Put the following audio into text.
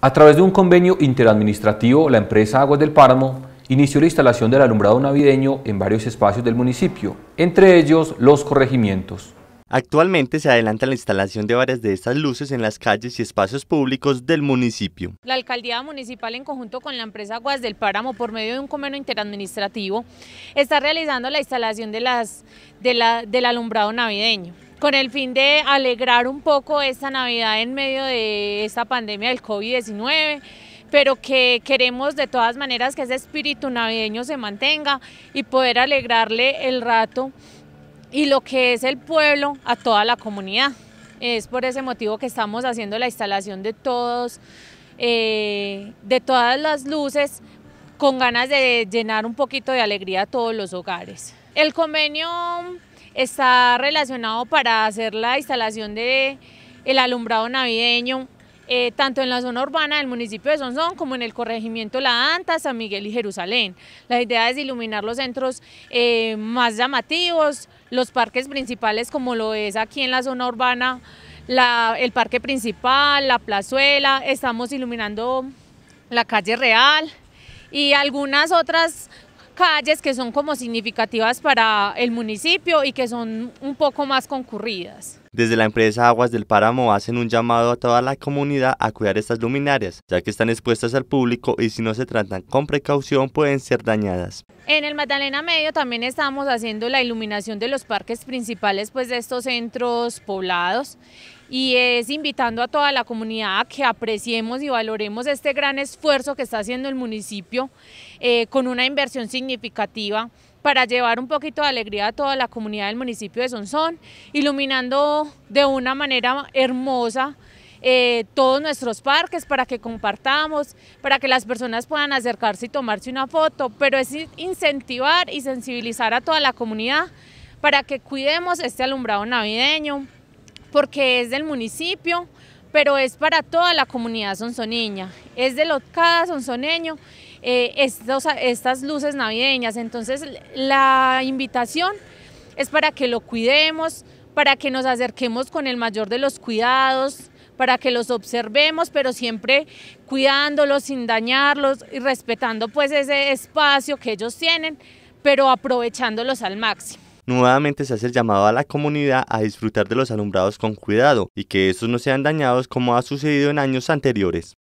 A través de un convenio interadministrativo, la empresa Aguas del Páramo inició la instalación del alumbrado navideño en varios espacios del municipio, entre ellos los corregimientos. Actualmente se adelanta la instalación de varias de estas luces en las calles y espacios públicos del municipio. La alcaldía municipal en conjunto con la empresa Aguas del Páramo por medio de un convenio interadministrativo está realizando la instalación de las, del alumbrado navideño con el fin de alegrar un poco esta Navidad en medio de esta pandemia del COVID-19 pero que queremos de todas maneras que ese espíritu navideño se mantenga y poder alegrarle el rato y lo que es el pueblo a toda la comunidad. Es por ese motivo que estamos haciendo la instalación de todos, eh, de todas las luces, con ganas de llenar un poquito de alegría a todos los hogares. El convenio está relacionado para hacer la instalación del el alumbrado navideño, eh, tanto en la zona urbana del municipio de Sonzón como en el corregimiento La Anta, San Miguel y Jerusalén. La idea es iluminar los centros eh, más llamativos, los parques principales como lo es aquí en la zona urbana, el parque principal, la plazuela, estamos iluminando la calle real y algunas otras calles que son como significativas para el municipio y que son un poco más concurridas. Desde la empresa Aguas del Páramo hacen un llamado a toda la comunidad a cuidar estas luminarias, ya que están expuestas al público y si no se tratan con precaución pueden ser dañadas. En el Magdalena Medio también estamos haciendo la iluminación de los parques principales pues, de estos centros poblados y es invitando a toda la comunidad a que apreciemos y valoremos este gran esfuerzo que está haciendo el municipio eh, con una inversión significativa para llevar un poquito de alegría a toda la comunidad del municipio de Sonsón, iluminando de una manera hermosa eh, todos nuestros parques para que compartamos, para que las personas puedan acercarse y tomarse una foto, pero es incentivar y sensibilizar a toda la comunidad para que cuidemos este alumbrado navideño, porque es del municipio, pero es para toda la comunidad sonsoniña, es de lo, cada sonsoneño eh, estas luces navideñas. Entonces la invitación es para que lo cuidemos, para que nos acerquemos con el mayor de los cuidados, para que los observemos, pero siempre cuidándolos, sin dañarlos y respetando pues ese espacio que ellos tienen, pero aprovechándolos al máximo. Nuevamente se hace el llamado a la comunidad a disfrutar de los alumbrados con cuidado y que estos no sean dañados como ha sucedido en años anteriores.